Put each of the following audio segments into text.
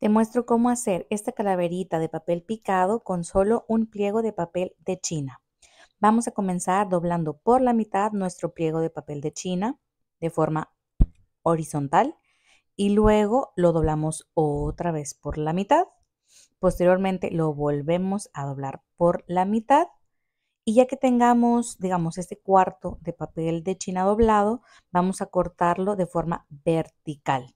Te muestro cómo hacer esta calaverita de papel picado con solo un pliego de papel de china. Vamos a comenzar doblando por la mitad nuestro pliego de papel de china de forma horizontal y luego lo doblamos otra vez por la mitad. Posteriormente lo volvemos a doblar por la mitad y ya que tengamos, digamos, este cuarto de papel de china doblado, vamos a cortarlo de forma vertical.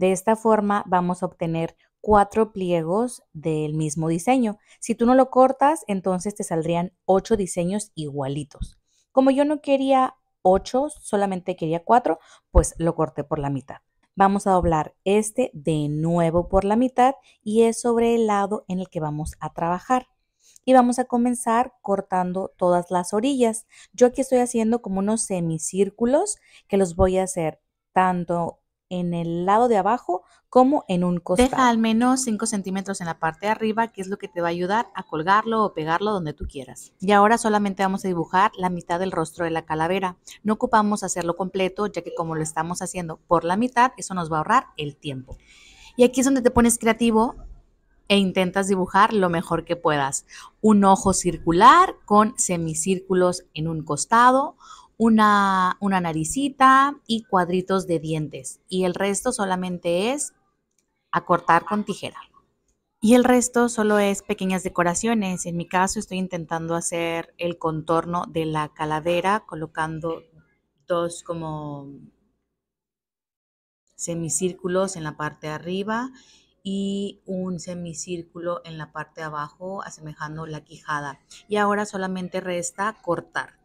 De esta forma vamos a obtener cuatro pliegos del mismo diseño. Si tú no lo cortas, entonces te saldrían ocho diseños igualitos. Como yo no quería ocho, solamente quería cuatro, pues lo corté por la mitad. Vamos a doblar este de nuevo por la mitad y es sobre el lado en el que vamos a trabajar. Y vamos a comenzar cortando todas las orillas. Yo aquí estoy haciendo como unos semicírculos que los voy a hacer tanto en el lado de abajo como en un costado. Deja al menos 5 centímetros en la parte de arriba, que es lo que te va a ayudar a colgarlo o pegarlo donde tú quieras. Y ahora solamente vamos a dibujar la mitad del rostro de la calavera. No ocupamos hacerlo completo, ya que como lo estamos haciendo por la mitad, eso nos va a ahorrar el tiempo. Y aquí es donde te pones creativo e intentas dibujar lo mejor que puedas. Un ojo circular con semicírculos en un costado, una, naricita y cuadritos de dientes. Y el resto solamente es acortar con tijera. Y el resto solo es pequeñas decoraciones. En mi caso estoy intentando hacer el contorno de la calavera colocando dos como semicírculos en la parte de arriba y un semicírculo en la parte de abajo asemejando la quijada. Y ahora solamente resta cortar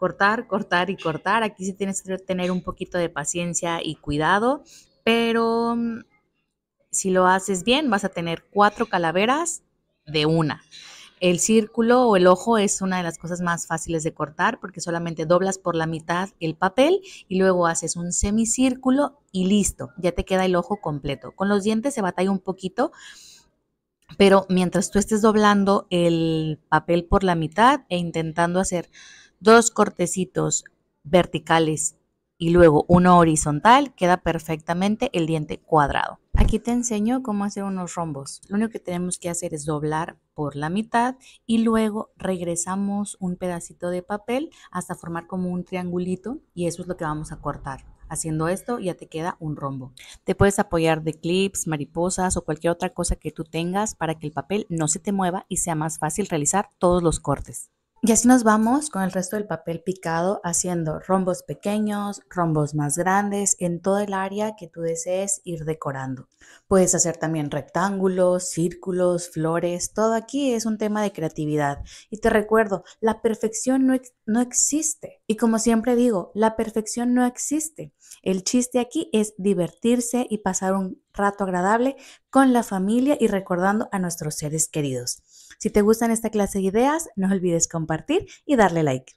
cortar, cortar y cortar. Aquí sí tienes que tener un poquito de paciencia y cuidado, pero mm, si lo haces bien vas a tener cuatro calaveras de una. El círculo o el ojo es una de las cosas más fáciles de cortar porque solamente doblas por la mitad el papel y luego haces un semicírculo y listo, ya te queda el ojo completo. Con los dientes se batalla un poquito, pero mientras tú estés doblando el papel por la mitad e intentando hacer dos cortecitos verticales y luego uno horizontal, queda perfectamente el diente cuadrado. Aquí te enseño cómo hacer unos rombos. Lo único que tenemos que hacer es doblar por la mitad y luego regresamos un pedacito de papel hasta formar como un triangulito y eso es lo que vamos a cortar. Haciendo esto ya te queda un rombo. Te puedes apoyar de clips, mariposas o cualquier otra cosa que tú tengas para que el papel no se te mueva y sea más fácil realizar todos los cortes. Y así nos vamos con el resto del papel picado haciendo rombos pequeños, rombos más grandes en todo el área que tú desees ir decorando. Puedes hacer también rectángulos, círculos, flores, todo aquí es un tema de creatividad. Y te recuerdo, la perfección no, no existe. Y como siempre digo, la perfección no existe. El chiste aquí es divertirse y pasar un rato agradable con la familia y recordando a nuestros seres queridos. Si te gustan esta clase de ideas, no olvides compartir y darle like.